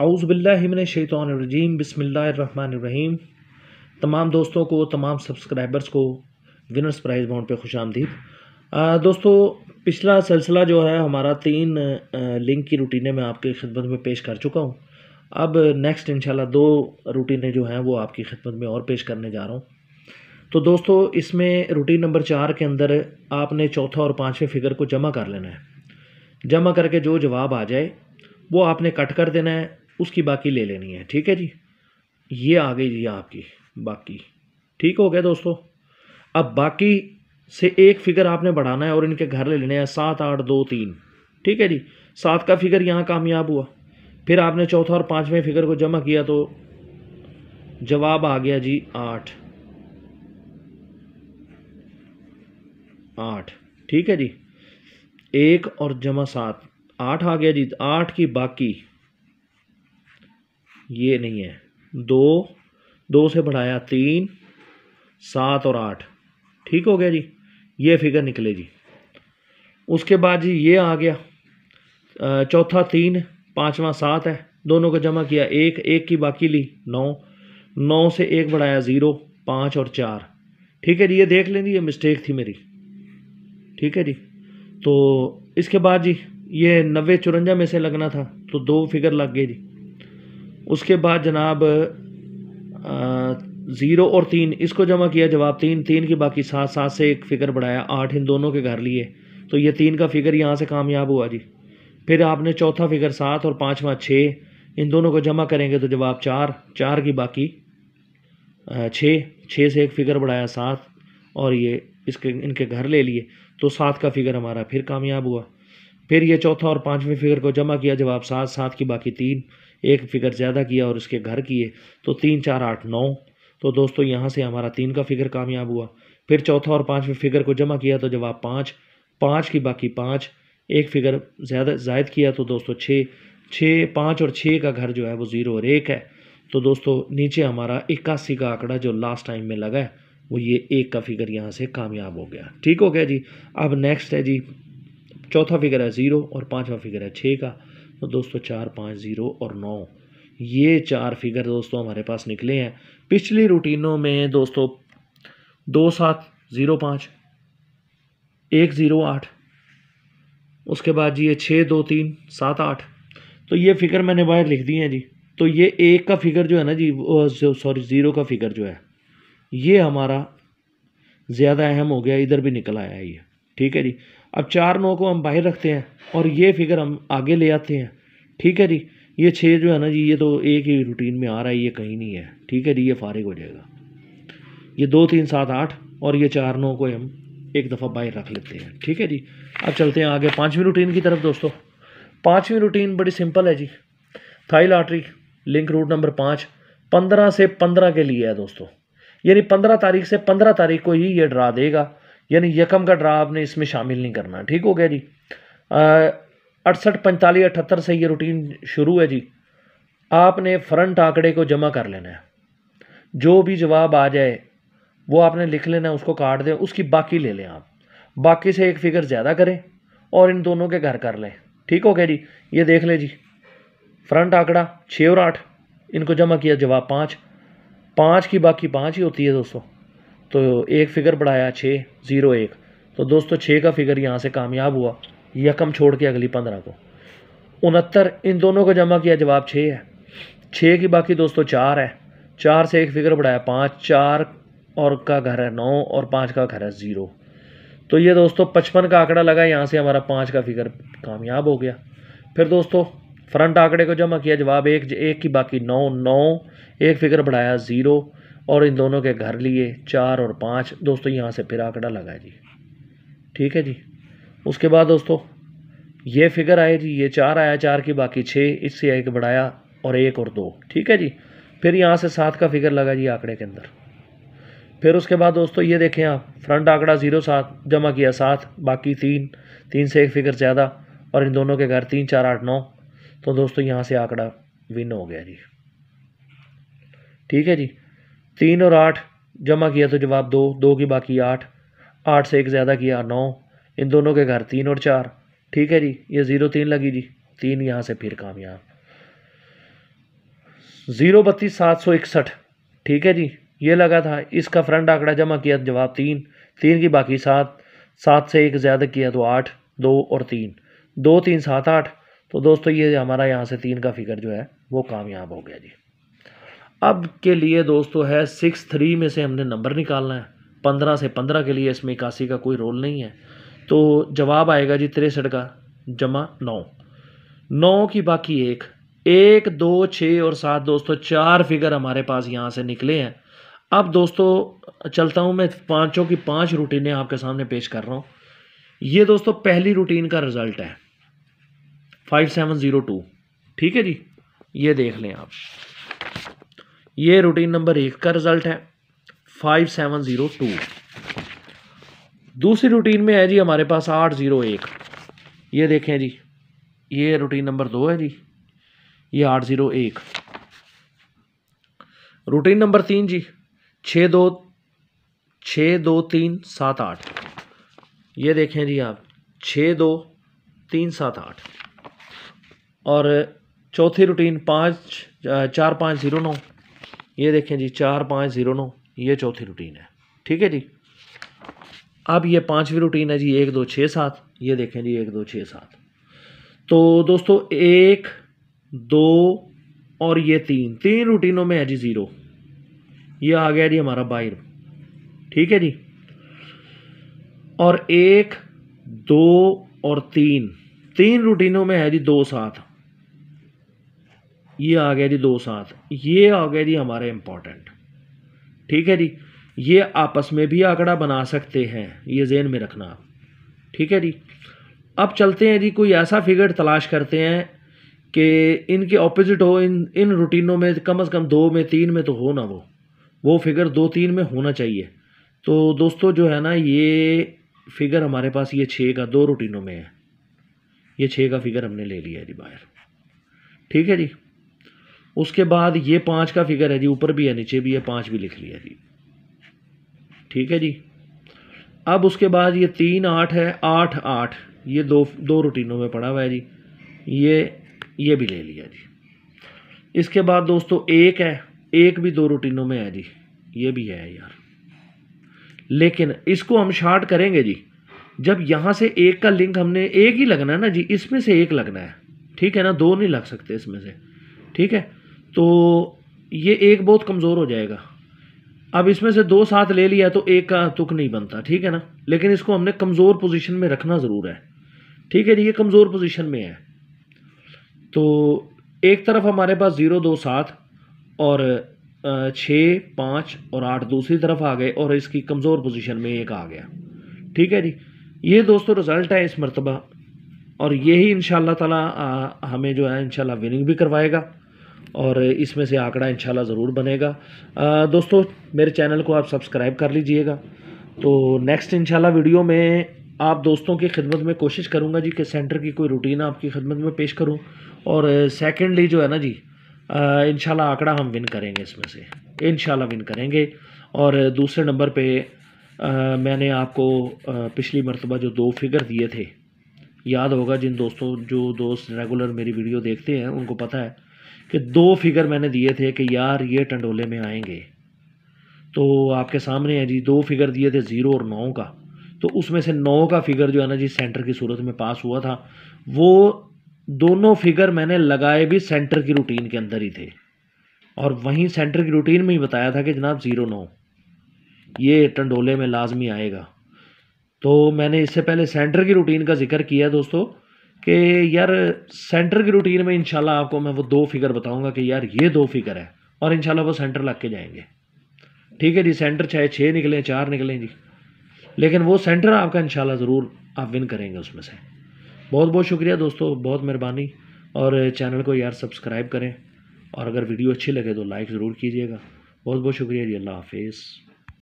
आउज़बिल्लिमिनशैतरजीम बसमीम तमाम दोस्तों को तमाम सब्सक्राइबर्स को विनर्स प्राइज़ बाउंड पे खुश आमदीद दोस्तों पिछला सिलसिला जो है हमारा तीन लिंक की रूटीनें मैं आपकी खिदमत में पेश कर चुका हूँ अब नेक्स्ट इंशाल्लाह दो रूटीनें जो हैं वो आपकी खिदमत में और पेश करने जा रहा हूँ तो दोस्तों इसमें रूटीन नंबर चार के अंदर आपने चौथा और पाँचवें फिगर को जमा कर लेना है जमा करके जो जवाब आ जाए वो आपने कट कर देना है उसकी बाकी ले लेनी है ठीक है जी ये आ गई जी आपकी बाकी ठीक हो गया दोस्तों अब बाकी से एक फिगर आपने बढ़ाना है और इनके घर ले लेने हैं सात आठ दो तीन ठीक है जी सात का फिगर यहाँ कामयाब हुआ फिर आपने चौथा और पाँचवें फिगर को जमा किया तो जवाब आ गया जी आठ आठ ठीक है जी एक और जमा सात आठ आ गया जी आठ की बाकी ये नहीं है दो दो से बढ़ाया तीन सात और आठ ठीक हो गया जी ये फिगर निकले जी उसके बाद जी ये आ गया चौथा तीन पाँचवा सात है दोनों को जमा किया एक एक की बाकी ली नौ नौ से एक बढ़ाया ज़ीरो पाँच और चार ठीक है जी ये देख लेंगे ये मिस्टेक थी मेरी ठीक है जी तो इसके बाद जी ये नब्बे चुरंजा में से लगना था तो दो फिगर लग गए जी उसके बाद जनाब ज़ीरो और तीन इसको जमा किया जवाब तीन तीन की बाकी सात सात से एक फ़िगर बढ़ाया आठ इन दोनों के घर लिए तो ये तीन का फिगर यहाँ से कामयाब हुआ जी फिर आपने चौथा फिगर सात और पाँचवा छः इन दोनों को जमा करेंगे तो जवाब चार चार की बाकी छः छः से एक फ़िगर बढ़ाया सात और ये इसके इनके घर ले लिए तो सात का फिगर हमारा फिर कामयाब हुआ फिर ये चौथा और पाँचवें फिगर को जमा किया जवाब सात सात की बाकी तीन एक फिगर ज़्यादा किया और उसके घर किए तो तीन चार आठ नौ तो दोस्तों यहाँ से हमारा तीन का फिगर कामयाब हुआ फिर चौथा और पाँचवें फिगर को जमा किया तो जवाब पाँच पाँच की बाकी पाँच एक फिगर ज़्यादा जायद किया तो दोस्तों छः छः पाँच और छः का घर जो है वो ज़ीरो और एक है तो दोस्तों नीचे हमारा इक्यासी का आंकड़ा जो लास्ट टाइम में लगा है वो ये एक का फिगर यहाँ से कामयाब हो गया ठीक हो गया जी अब नेक्स्ट है जी चौथा फिगर है ज़ीरो और पाँचवा फिगर है छः का तो दोस्तों चार पाँच ज़ीरो और नौ ये चार फिगर दोस्तों हमारे पास निकले हैं पिछली रूटीनों में दोस्तों दो सात ज़ीरो पाँच एक ज़ीरो आठ उसके बाद जी ये छः दो तीन सात आठ तो ये फिगर मैंने बाहर लिख दी हैं जी तो ये एक का फिगर जो है ना जी सॉरी ज़ीरो का फिगर जो है ये हमारा ज़्यादा अहम हो गया इधर भी निकल आया ये ठीक है जी अब चार नौ को हम बाहर रखते हैं और ये फिगर हम आगे ले आते हैं ठीक है जी ये छः जो है ना जी ये तो एक ही रूटीन में आ रहा है ये कहीं नहीं है ठीक है जी ये फारिग हो जाएगा ये दो तीन सात आठ और ये चार नौ को हम एक दफ़ा बाहर रख लेते हैं ठीक है जी अब चलते हैं आगे पाँचवीं रूटीन की तरफ दोस्तों पाँचवीं रूटीन बड़ी सिंपल है ji Thai lottery link root number पाँच पंद्रह से पंद्रह के लिए है दोस्तों यानी पंद्रह तारीख से पंद्रह तारीख को ही ये ड्रा देगा यानी यकम का ड्रा आपने इसमें शामिल नहीं करना ठीक हो गया जी अड़सठ पैंतालीस अठहत्तर से ये रूटीन शुरू है जी आपने फ्रंट आंकड़े को जमा कर लेना है जो भी जवाब आ जाए वो आपने लिख लेना है उसको काट दें उसकी बाकी ले लें आप बाकी से एक फिगर ज़्यादा करें और इन दोनों के घर कर लें ठीक हो गया जी ये देख लें जी फ्रंट आंकड़ा छः और आठ इनको जमा किया जवाब पाँच पाँच की बाकी पाँच ही होती है दोस्तों तो एक फिगर बढ़ाया छः ज़ीरो एक तो दोस्तों छः का फिगर यहाँ से कामयाब हुआ यकम छोड़ के अगली पंद्रह को उनहत्तर इन दोनों को जमा किया जवाब छः है छः की बाकी दोस्तों चार है चार से एक फिगर बढ़ाया पाँच चार और का घर है नौ और पाँच का घर है ज़ीरो तो ये दोस्तों पचपन का आंकड़ा लगा यहाँ से हमारा पाँच का फिगर कामयाब हो गया फिर दोस्तों फ्रंट आंकड़े को जमा किया जवाब एक एक की बाकी नौ नौ एक फिगर बढ़ाया ज़ीरो और इन दोनों के घर लिए चार और पाँच दोस्तों यहाँ से फिर आंकड़ा लगा जी ठीक है जी उसके बाद दोस्तों ये फिगर आए जी ये चार आया चार की बाकी छः इससे एक बढ़ाया और एक और दो ठीक है जी फिर यहाँ से सात का फिगर लगा जी आंकड़े के अंदर फिर उसके बाद दोस्तों ये देखें आप फ्रंट आंकड़ा ज़ीरो सात जमा किया सात बाकी तीन तीन से एक फिगर ज़्यादा और इन दोनों के घर तीन चार आठ नौ तो दोस्तों यहाँ से आंकड़ा विन हो गया जी ठीक है जी तीन और आठ जमा किया तो जवाब दो दो की बाकी आठ आठ से एक ज़्यादा किया नौ इन दोनों के घर तीन और चार ठीक है जी ये ज़ीरो तीन लगी जी तीन यहाँ से फिर कामयाब ज़ीरो बत्तीस सात सौ इकसठ ठीक है जी ये लगा था इसका फ्रंट आंकड़ा जमा किया तो जवाब तीन तीन की बाकी सात सात से एक ज़्यादा किया तो आठ दो और तीन दो तीन सात आठ तो दोस्तों ये हमारा यहाँ से तीन का फिगर जो है वो कामयाब हो गया जी अब के लिए दोस्तों है सिक्स थ्री में से हमने नंबर निकालना है पंद्रह से पंद्रह के लिए इसमें इक्यासी का कोई रोल नहीं है तो जवाब आएगा जी तिरसठ का जमा नौ नौ की बाकी एक एक दो छः और सात दोस्तों चार फिगर हमारे पास यहाँ से निकले हैं अब दोस्तों चलता हूँ मैं पाँचों की पाँच रूटीनें आपके सामने पेश कर रहा हूँ ये दोस्तों पहली रूटीन का रिज़ल्ट है फाइव सेवन ज़ीरो टू ठीक है जी ये देख लें आप ये रूटीन नंबर एक का रिजल्ट है फाइव सेवन ज़ीरो टू दूसरी रूटीन में है जी हमारे पास आठ ज़ीरो एक ये देखें जी ये रूटीन नंबर दो है जी ये आठ ज़ीरो एक रूटीन नंबर तीन जी छः दो छ दो तीन सात आठ ये देखें जी आप छः दो तीन सात आठ और चौथी रूटीन पाँच चार पाँच ज़ीरो नौ ये देखें जी चार पाँच ज़ीरो नौ ये चौथी रूटीन है ठीक है जी अब ये पाँचवीं रूटीन है जी एक दो छः सात ये देखें जी एक दो छः सात तो दोस्तों एक दो और ये तीन तीन रूटीनों में है जी ज़ीरो ये आ गया जी हमारा बाहर ठीक है जी और एक दो और तीन तीन रूटीनों में है जी दो सात ये आ गया जी दो साथ ये आ गया जी हमारे इम्पोर्टेंट ठीक है जी ये आपस में भी आंकड़ा बना सकते हैं ये जेन में रखना आप ठीक है जी अब चलते हैं जी कोई ऐसा फिगर तलाश करते हैं कि इनके ऑपोजिट हो इन इन रूटीनों में कम अज़ कम दो में तीन में तो हो ना वो वो फिगर दो तीन में होना चाहिए तो दोस्तों जो है ना ये फिगर हमारे पास ये छः का दो रूटीनों में है ये छः का फिगर हमने ले लिया है जी बाहर ठीक है जी उसके बाद ये पाँच का फिगर है जी ऊपर भी है नीचे भी है पाँच भी लिख लिया जी ठीक है जी अब उसके बाद ये तीन आठ है आठ आठ ये दो दो रूटीनों में पड़ा हुआ है जी ये ये भी ले लिया जी इसके बाद दोस्तों एक है एक भी दो रूटीनों में है जी ये भी है यार लेकिन इसको हम शार्ट करेंगे जी जब यहाँ से एक का लिंक हमने एक ही लगना है ना जी इसमें से एक लगना है ठीक है ना दो नहीं लग सकते इसमें से ठीक है तो ये एक बहुत कमज़ोर हो जाएगा अब इसमें से दो साथ ले लिया तो एक का तुक नहीं बनता ठीक है ना लेकिन इसको हमने कमज़ोर पोजीशन में रखना ज़रूर है ठीक है जी ये कमज़ोर पोजीशन में है तो एक तरफ हमारे पास ज़ीरो दो सात और छः पाँच और आठ दूसरी तरफ आ गए और इसकी कमज़ोर पोजीशन में एक आ गया ठीक है जी ये दोस्तों रिज़ल्ट है इस मरतबा और यही इन शाह आ, हमें जो है इन विनिंग भी करवाएगा और इसमें से आंकड़ा इंशाल्लाह ज़रूर बनेगा आ, दोस्तों मेरे चैनल को आप सब्सक्राइब कर लीजिएगा तो नेक्स्ट इंशाल्लाह वीडियो में आप दोस्तों की खिदमत में कोशिश करूँगा जी कि सेंटर की कोई रूटीन आपकी खिदमत में पेश करूँ और सेकेंडली जो है ना जी इनशाला आंकड़ा हम विन करेंगे इसमें से इन विन करेंगे और दूसरे नंबर पर मैंने आपको आ, पिछली मरतबा जो दो फिगर दिए थे याद होगा जिन दोस्तों जो दोस्त रेगुलर मेरी वीडियो देखते हैं उनको पता है कि दो फिगर मैंने दिए थे कि यार ये टंडोले में आएंगे तो आपके सामने है जी दो फिगर दिए थे ज़ीरो और नौ का तो उसमें से नौ का फिगर जो है ना जी सेंटर की सूरत में पास हुआ था वो दोनों फिगर मैंने लगाए भी सेंटर की रूटीन के अंदर ही थे और वहीं सेंटर की रूटीन में ही बताया था कि जनाब ज़ीरो नौ ये टंडोले में लाजमी आएगा तो मैंने इससे पहले सेंटर की रूटीन का जिक्र किया दोस्तों कि यार सेंटर की रूटीन में इंशाल्लाह आपको मैं वो दो फिगर बताऊंगा कि यार ये दो फिगर है और इंशाल्लाह वो सेंटर लग के जाएंगे ठीक है जी सेंटर चाहे छः निकलें चार निकलें जी लेकिन वो सेंटर आपका इंशाल्लाह ज़रूर आप विन करेंगे उसमें से बहुत बहुत शुक्रिया दोस्तों बहुत मेहरबानी और चैनल को यार सब्सक्राइब करें और अगर वीडियो अच्छी लगे तो लाइक ज़रूर कीजिएगा बहुत बहुत शुक्रिया जी अल्लाह हाफिज़